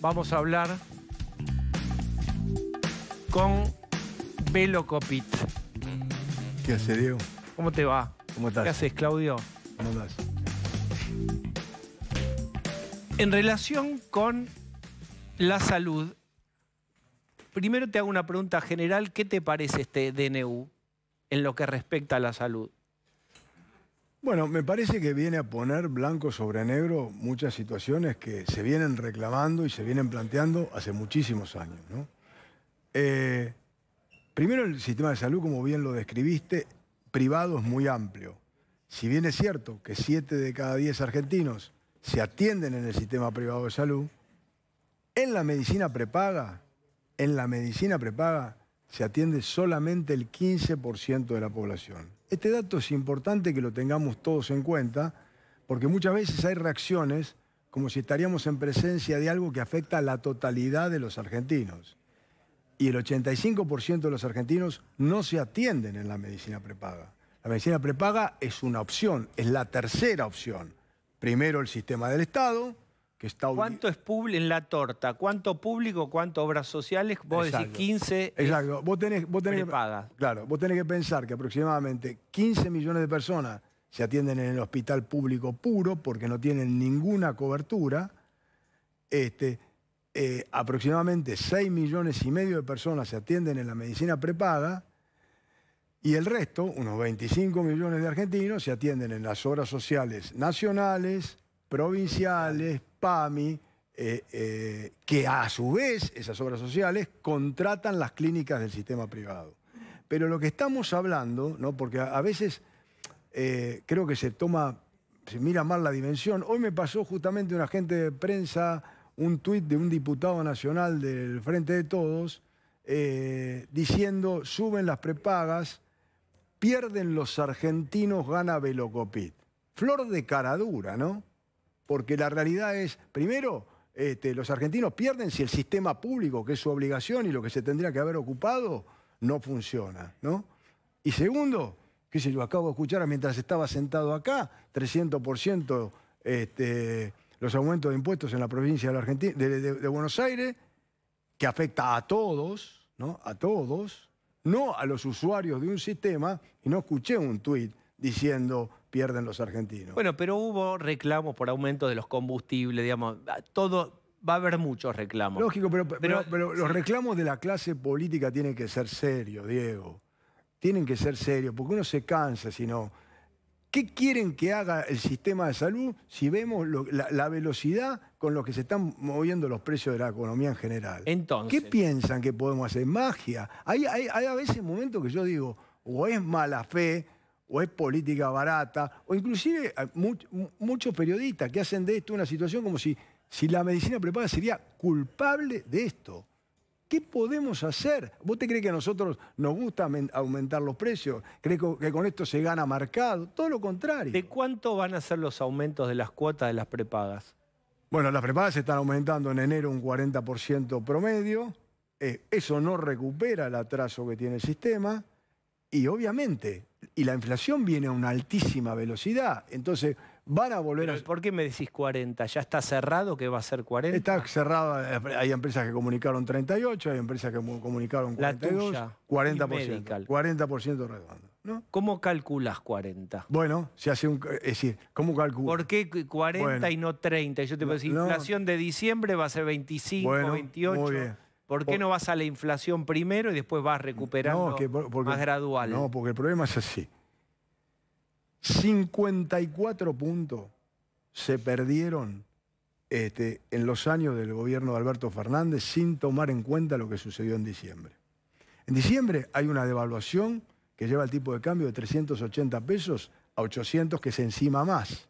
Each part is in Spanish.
vamos a hablar con Velo Copit. ¿Qué hace, Diego? ¿Cómo te va? ¿Cómo estás? ¿Qué haces, Claudio? ¿Cómo estás? En relación con la salud, primero te hago una pregunta general. ¿Qué te parece este DNU en lo que respecta a la salud? Bueno, me parece que viene a poner blanco sobre negro muchas situaciones que se vienen reclamando y se vienen planteando hace muchísimos años. Eh, primero, el sistema de salud, como bien lo describiste, privado es muy amplio. Si bien es cierto que 7 de cada 10 argentinos se atienden en el sistema privado de salud, en la medicina prepaga, en la medicina prepaga se atiende solamente el 15% de la población. Este dato es importante que lo tengamos todos en cuenta, porque muchas veces hay reacciones como si estaríamos en presencia de algo que afecta a la totalidad de los argentinos. Y el 85% de los argentinos no se atienden en la medicina prepaga. La medicina prepaga es una opción, es la tercera opción. Primero el sistema del Estado, ¿Cuánto es público en la torta? ¿Cuánto público? ¿Cuánto obras sociales? Vos decís 15... Exacto. Vos tenés, vos claro, vos tenés que pensar que aproximadamente 15 millones de personas se atienden en el hospital público puro porque no tienen ninguna cobertura. Este, eh, aproximadamente 6 millones y medio de personas se atienden en la medicina prepaga y el resto, unos 25 millones de argentinos, se atienden en las obras sociales nacionales, provinciales, PAMI, eh, eh, que a su vez esas obras sociales contratan las clínicas del sistema privado. Pero lo que estamos hablando, ¿no? porque a, veces eh, creo que se toma, se mira mal la dimensión. Hoy me pasó justamente un agente de prensa un tuit de un diputado nacional del Frente de Todos diciendo suben las prepagas, pierden los argentinos, gana Velocopit. Flor de caradura, ¿no? porque la realidad es, primero, este, los argentinos pierden si el sistema público, que es su obligación y lo que se tendría que haber ocupado, no funciona, ¿no? Y segundo, que si yo, acabo de escuchar mientras estaba sentado acá, 300% este, los aumentos de impuestos en la provincia de, Buenos Aires, que afecta a todos, ¿no? A todos, no a los usuarios de un sistema, y no escuché un tuit diciendo pierden los argentinos. Bueno, pero hubo reclamos por aumento de los combustibles, digamos, todo, va a haber muchos reclamos. Lógico, pero, los reclamos de la clase política tienen que ser serios, Diego. Tienen que ser serios, porque uno se cansa sino, ¿Qué quieren que haga el sistema de salud si vemos la, velocidad con la que se están moviendo los precios de la economía en general? Entonces. ¿Qué piensan que podemos hacer? Magia. hay a veces momentos que yo digo, o es mala fe o es política barata, o inclusive eh, muchos periodistas que hacen de esto una situación como si, si la medicina prepaga sería culpable de esto. ¿Qué podemos hacer? ¿Vos te crees que a nosotros nos gusta aumentar los precios? ¿Crees que con esto se gana mercado? Todo lo contrario. ¿De cuánto van a ser los aumentos de las cuotas de las prepagas? Bueno, las prepagas están aumentando en enero un 40% promedio. Eh, eso no recupera el atraso que tiene el sistema. Y obviamente, y la inflación viene a una altísima velocidad. Entonces, van a volver a... ¿Por qué me decís 40? ¿Ya está cerrado que va a ser 40? Está cerrado. Hay empresas que comunicaron 38, hay empresas que comunicaron 42. La tuya, 40%. 40% redondo. ¿no? ¿Cómo calculas 40? Bueno, se hace un... Es decir, ¿cómo calculas? ¿Por qué 40 y no 30? Yo te puedo decir, inflación de diciembre va a ser 25, 28. ¿Por qué no vas a la inflación primero y después vas recuperando más gradual? No, porque el problema es así. 54 puntos se perdieron este, en los años del gobierno de Alberto Fernández sin tomar en cuenta lo que sucedió en diciembre. En diciembre hay una devaluación que lleva el tipo de cambio de 380 pesos a 800 que se encima más.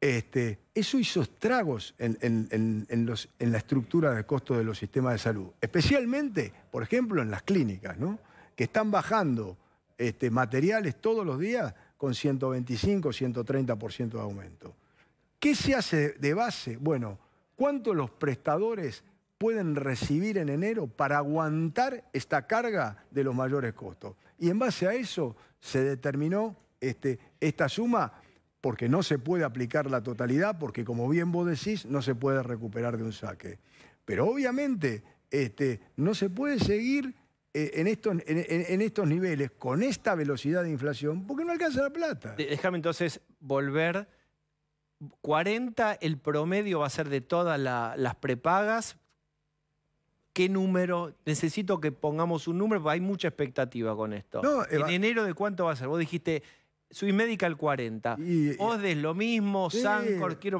Este, eso hizo estragos en, la estructura de costos de los sistemas de salud, especialmente, por ejemplo, en las clínicas, ¿no? que están bajando este, materiales todos los días con 125, 130% de aumento. ¿Qué se hace de base? Bueno, ¿cuánto los prestadores pueden recibir en enero para aguantar esta carga de los mayores costos? Y en base a eso se determinó este, esta suma porque no se puede aplicar la totalidad, porque como bien vos decís, no se puede recuperar de un saque. Pero obviamente este, no se puede seguir eh, en, estos, en, estos niveles con esta velocidad de inflación porque no alcanza la plata. Déjame entonces volver. 40 el promedio va a ser de todas las prepagas. ¿Qué número? Necesito que pongamos un número, porque hay mucha expectativa con esto. en enero, ¿de cuánto va a ser? Vos dijiste soy el 40. Y, es lo mismo, San, Sancor, quiero.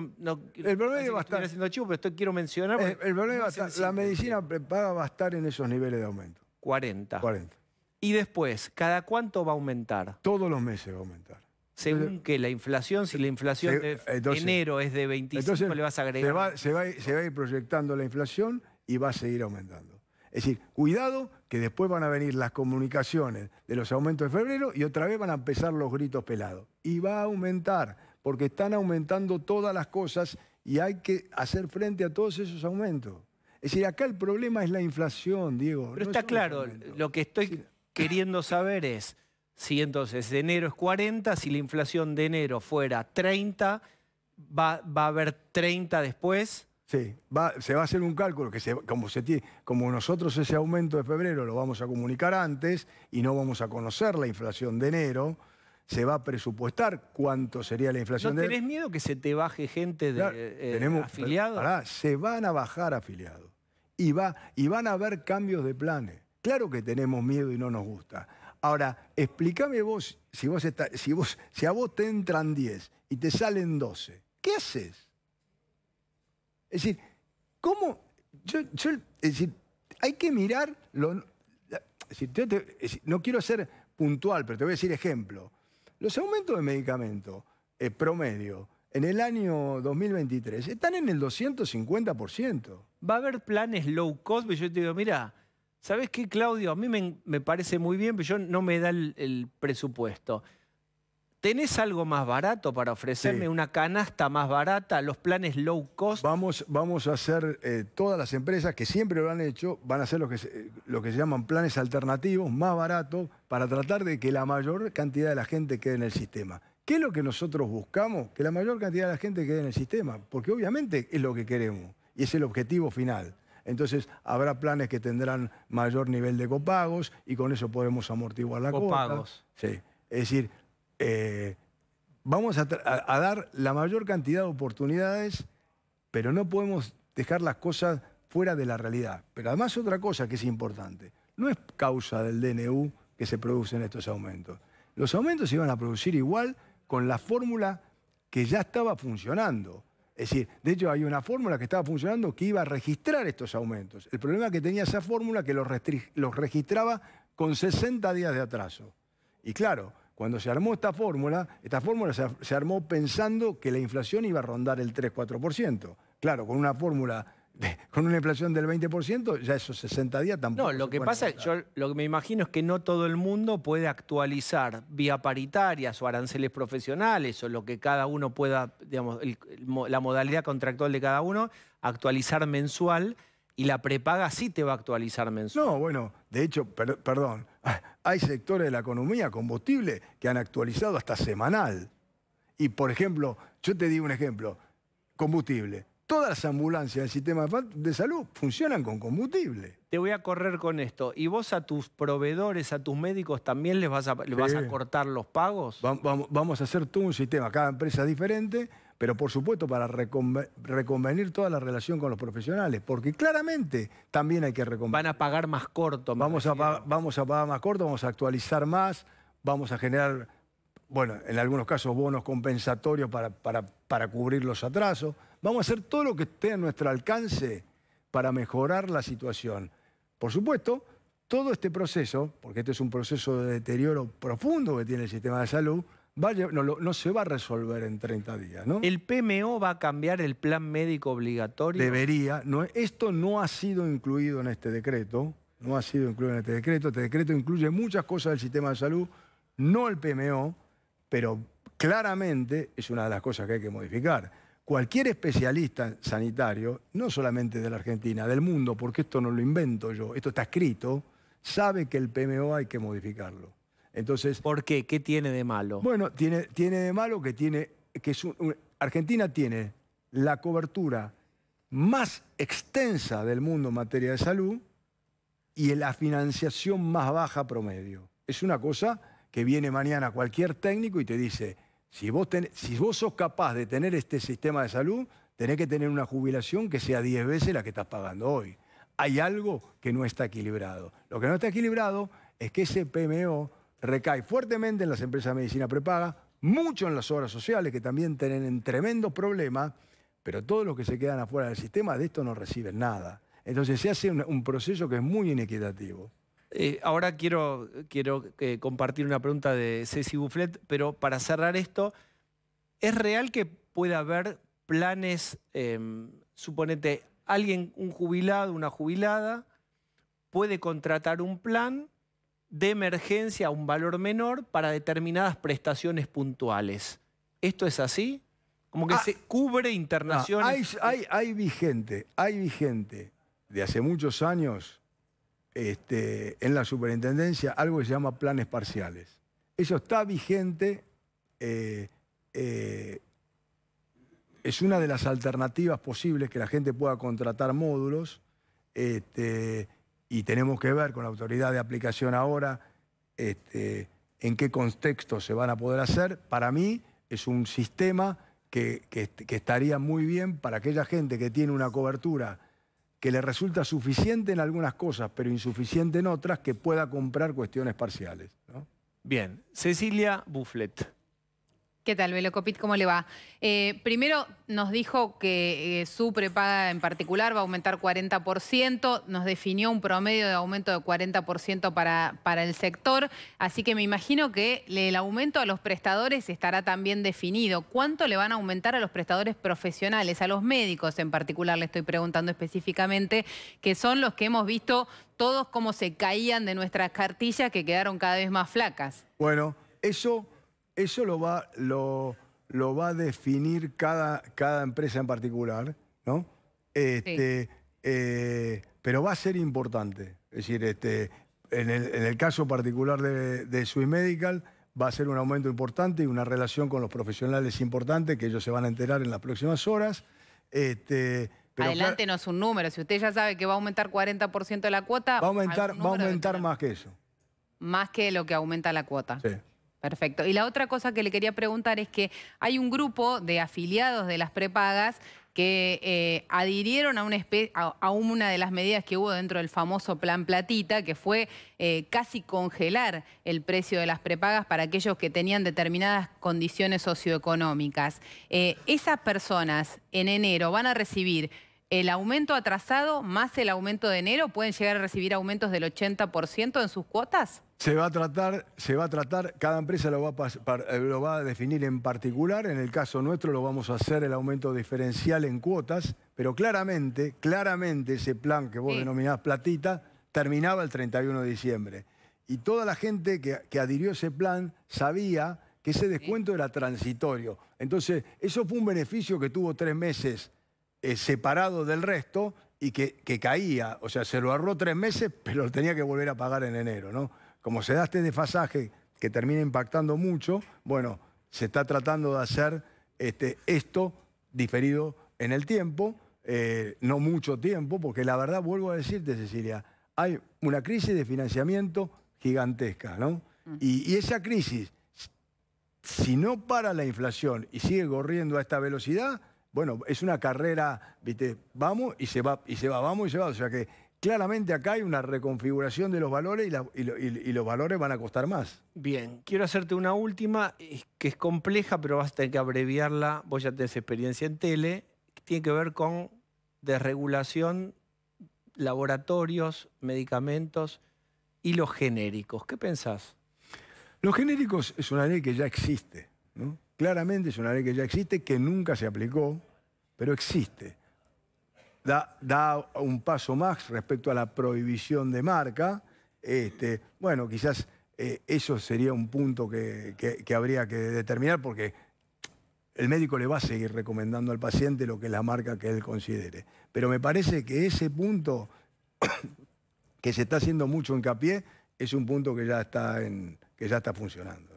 el problema es bastante. haciendo chivo, pero esto quiero mencionar. Eh, el, es bastante. La medicina prepaga va a estar en esos niveles de aumento. 40. 40. Y después, ¿cada cuánto va a aumentar? Todos los meses va a aumentar. Según que la inflación, si la inflación de enero es de 25, entonces, le vas a agregar. se, va, se va a ir proyectando la inflación y va a seguir aumentando. Es decir, cuidado que después van a venir las comunicaciones de los aumentos de febrero y otra vez van a empezar los gritos pelados. Y va a aumentar, porque están aumentando todas las cosas y hay que hacer frente a todos esos aumentos. Es decir, acá el problema es la inflación, Diego. Pero está claro, lo que estoy queriendo saber es si entonces de enero es 40, si la inflación de enero fuera 30, va, va a haber 30 después. Sí, va, se va a hacer un cálculo, que se, como, se como nosotros ese aumento de febrero lo vamos a comunicar antes y no vamos a conocer la inflación de enero, se va a presupuestar cuánto sería la inflación ¿No enero. tenés miedo que se te baje gente de eh, afiliados? se van a bajar afiliados y, va, y van a haber cambios de planes. Claro que tenemos miedo y no nos gusta. Ahora, explícame vos, si, vos está, si, vos, si a vos te entran 10 y te salen 12, ¿qué haces? Es decir, ¿cómo? hay que mirar. Lo, no quiero ser puntual, pero te voy a decir ejemplo. Los aumentos de medicamento eh, promedio en el año 2023 están en el 250%. ¿Va a haber planes low cost? Pero yo te digo, mira, ¿sabes qué, Claudio? A mí me, parece muy bien, pero yo no me da el presupuesto. ¿Tenés algo más barato para ofrecerme? ¿Una canasta más barata? ¿Los planes low cost? Vamos, vamos a hacer, eh, todas las empresas que siempre lo han hecho, van a hacer eh, lo que, se, llaman planes alternativos, más baratos, para tratar de que la mayor cantidad de la gente quede en el sistema. ¿Qué es lo que nosotros buscamos? Que la mayor cantidad de la gente quede en el sistema, porque obviamente es lo que queremos y es el objetivo final. Entonces habrá planes que tendrán mayor nivel de copagos y con eso podemos amortiguar la cuota. Copagos. Sí. Es decir, eh, vamos a, dar la mayor cantidad de oportunidades, pero no podemos dejar las cosas fuera de la realidad. Pero además otra cosa que es importante, no es causa del DNU que se producen estos aumentos. Los aumentos se iban a producir igual con la fórmula que ya estaba funcionando. Es decir, de hecho hay una fórmula que estaba funcionando que iba a registrar estos aumentos. El problema que tenía esa fórmula que los registraba con 60 días de atraso. Y claro, cuando se armó esta fórmula, esta fórmula se, armó pensando que la inflación iba a rondar el 3-4%. Claro, con una fórmula con una inflación del 20%, ya esos 60 días tampoco. No, lo que pasa, yo lo que me imagino es que no todo el mundo puede actualizar vía paritarias o aranceles profesionales o lo que cada uno pueda, digamos, la modalidad contractual de cada uno, actualizar mensual y la prepaga sí te va a actualizar mensual. No, bueno, de hecho, perdón, hay sectores de la economía, combustible, que han actualizado hasta semanal. Y, por ejemplo, yo te digo un ejemplo, combustible. Todas las ambulancias del sistema de salud funcionan con combustible. Te voy a correr con esto. ¿Y vos a tus proveedores, a tus médicos, también les vas a, cortar los pagos? vamos, a hacer todo un sistema. Cada empresa diferente pero por supuesto para reconvenir toda la relación con los profesionales, porque claramente también hay que reconvenir. Van a pagar más corto. Vamos a, vamos a pagar más corto, vamos a actualizar más, vamos a generar, bueno, en algunos casos bonos compensatorios para cubrir los atrasos. Vamos a hacer todo lo que esté a nuestro alcance para mejorar la situación. Por supuesto, todo este proceso, porque este es un proceso de deterioro profundo que tiene el sistema de salud, no, se va a resolver en 30 días, ¿no? ¿El PMO va a cambiar el plan médico obligatorio? Debería. No, esto no ha sido incluido en este decreto. No ha sido incluido en este decreto. Este decreto incluye muchas cosas del sistema de salud, no el PMO, pero claramente es una de las cosas que hay que modificar. Cualquier especialista sanitario, no solamente de la Argentina, del mundo, porque esto no lo invento yo, esto está escrito, sabe que el PMO hay que modificarlo. Entonces, ¿Por qué? ¿Qué tiene de malo? Bueno, tiene, tiene de malo que tiene que es Argentina tiene la cobertura más extensa del mundo en materia de salud y la financiación más baja promedio. Es una cosa que viene mañana cualquier técnico y te dice, si vos, si vos sos capaz de tener este sistema de salud, tenés que tener una jubilación que sea 10 veces la que estás pagando hoy. Hay algo que no está equilibrado. Lo que no está equilibrado es que ese PMO recae fuertemente en las empresas de medicina prepaga, mucho en las obras sociales, que también tienen tremendos problemas, pero todos los que se quedan afuera del sistema de esto no reciben nada. Entonces se hace un, proceso que es muy inequitativo. Eh, ahora quiero, quiero eh, compartir una pregunta de Ceci Bufflet, pero para cerrar esto, ¿es real que pueda haber planes, em, suponete, alguien, un jubilado, una jubilada, puede contratar un plan de emergencia a un valor menor para determinadas prestaciones puntuales. ¿Esto es así? Como que ah. se cubre internaciones. Ah, hay, vigente, hay vigente de hace muchos años este, en la superintendencia algo que se llama planes parciales. Eso está vigente, eh, eh, es una de las alternativas posibles que la gente pueda contratar módulos. Este, y tenemos que ver con la autoridad de aplicación ahora este, en qué contexto se van a poder hacer. Para mí es un sistema que, estaría muy bien para aquella gente que tiene una cobertura que le resulta suficiente en algunas cosas, pero insuficiente en otras, que pueda comprar cuestiones parciales. Bien, Cecilia Bufflet. ¿Qué tal, Velocopit? ¿Cómo le va? Eh, primero nos dijo que eh, su prepaga en particular va a aumentar 40%, nos definió un promedio de aumento de 40% para, para el sector, así que me imagino que el aumento a los prestadores estará también definido. ¿Cuánto le van a aumentar a los prestadores profesionales, a los médicos en particular, le estoy preguntando específicamente, que son los que hemos visto todos cómo se caían de nuestras cartillas que quedaron cada vez más flacas? Bueno, eso eso lo va, lo, lo va a definir cada, cada empresa en particular, ¿no? Este, eh, pero va a ser importante. Es decir, este, en, el, caso particular de, de Medical va a ser un aumento importante y una relación con los profesionales importante que ellos se van a enterar en las próximas horas. Este, no es un número. Si usted ya sabe que va a aumentar 40% de la cuota... Va a aumentar, va a aumentar más que eso. Más que lo que aumenta la cuota. Perfecto. Y la otra cosa que le quería preguntar es que hay un grupo de afiliados de las prepagas que eh, adhirieron a una, de las medidas que hubo dentro del famoso plan platita, que fue eh, casi congelar el precio de las prepagas para aquellos que tenían determinadas condiciones socioeconómicas. Eh, esas personas en enero van a recibir el aumento atrasado más el aumento de enero pueden llegar a recibir aumentos del 80% en sus cuotas? Se va a tratar, se va a tratar, cada empresa eh, lo va, a, definir en particular, en el caso nuestro lo vamos a hacer el aumento diferencial en cuotas, pero claramente, claramente ese plan que vos denominás platita terminaba el 31 de diciembre. Y toda la gente que, que adhirió ese plan sabía que ese descuento era transitorio. Entonces, eso fue un beneficio que tuvo tres meses eh, separado del resto y que, que, caía. O sea, se lo ahorró tres meses, pero lo tenía que volver a pagar en enero, ¿no? Como se da este desfasaje que termina impactando mucho, bueno, se está tratando de hacer este, esto diferido en el tiempo, eh, no mucho tiempo, porque la verdad, vuelvo a decirte, Cecilia, hay una crisis de financiamiento gigantesca, ¿no? Mm. Y, y, esa crisis, si no para la inflación y sigue corriendo a esta velocidad, bueno, es una carrera, viste, vamos y se va, y se va, vamos y se va. O sea que claramente acá hay una reconfiguración de los valores y, los valores van a costar más. Bien, quiero hacerte una última, que es compleja, pero vas a tener que abreviarla. Vos ya tenés experiencia en tele, tiene que ver con desregulación, laboratorios, medicamentos y los genéricos. ¿Qué pensás? Los genéricos es una ley que ya existe, ¿no? Claramente es una ley que ya existe, que nunca se aplicó, pero existe. Da, un paso más respecto a la prohibición de marca. Este, bueno, quizás eh, eso sería un punto que, habría que determinar porque el médico le va a seguir recomendando al paciente lo que es la marca que él considere. Pero me parece que ese punto, que se está haciendo mucho hincapié, es un punto que ya está, en, que ya está funcionando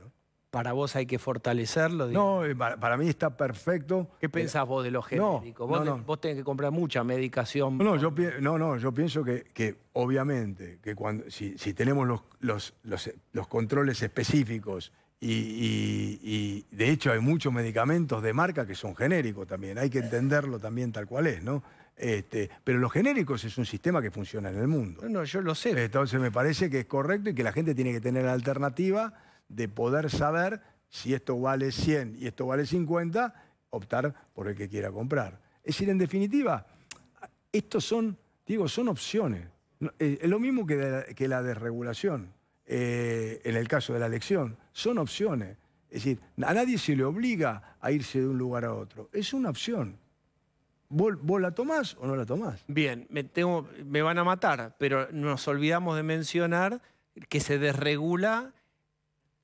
para vos hay que fortalecerlo. No, eh, para, mí está perfecto. ¿Qué pensás vos de lo eh, genéricos? vos, tenés que comprar mucha medicación. No, yo, no, no, yo pienso que, obviamente, que cuando, si, tenemos los, los, controles específicos y, de hecho hay muchos medicamentos de marca que son genéricos también, hay que entenderlo también tal cual es, ¿no? Este, pero los genéricos es un sistema que funciona en el mundo. No, no, yo lo sé. Entonces me parece que es correcto y que la gente tiene que tener la alternativa de poder saber si esto vale 100 y esto vale 50, optar por el que quiera comprar. Es decir, en definitiva, estos son, digo, son opciones. Eh, es lo mismo que, la, desregulación eh, en el caso de la elección. Son opciones. Es decir, a nadie se le obliga a irse de un lugar a otro. Es una opción. ¿Vos, la tomás o no la tomás? Bien, me, tengo, me van a matar, pero nos olvidamos de mencionar que se desregula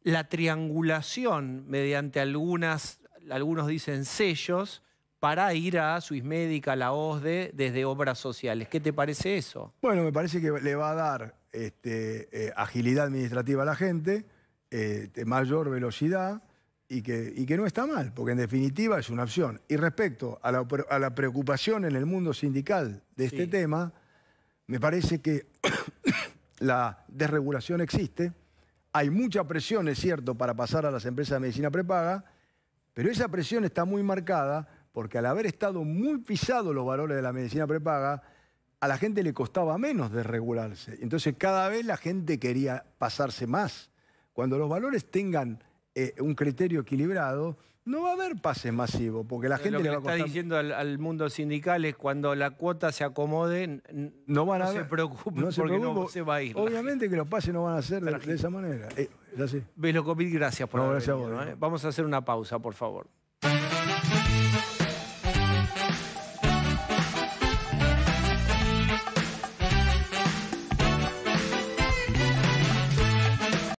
la triangulación mediante algunas, algunos dicen sellos, para ir a Suizmédica, la OSDE, desde obras sociales. ¿Qué te parece eso? Bueno, me parece que le va a dar este, eh, agilidad administrativa a la gente, eh, mayor velocidad y que, que no está mal, porque en definitiva es una opción. Y respecto a la, preocupación en el mundo sindical de este tema, me parece que la desregulación existe hay mucha presión, es cierto, para pasar a las empresas de medicina prepaga, pero esa presión está muy marcada porque al haber estado muy pisados los valores de la medicina prepaga, a la gente le costaba menos desregularse. Entonces cada vez la gente quería pasarse más. Cuando los valores tengan eh, un criterio equilibrado, no va a haber pases masivos, porque la gente que está diciendo al, mundo sindical es cuando la cuota se acomode, no, van a se preocupen porque no se va a ir. Obviamente que los pases no van a ser de, esa manera. Eh, lo sé. gracias por haber ¿eh? Vamos a hacer una pausa, por favor.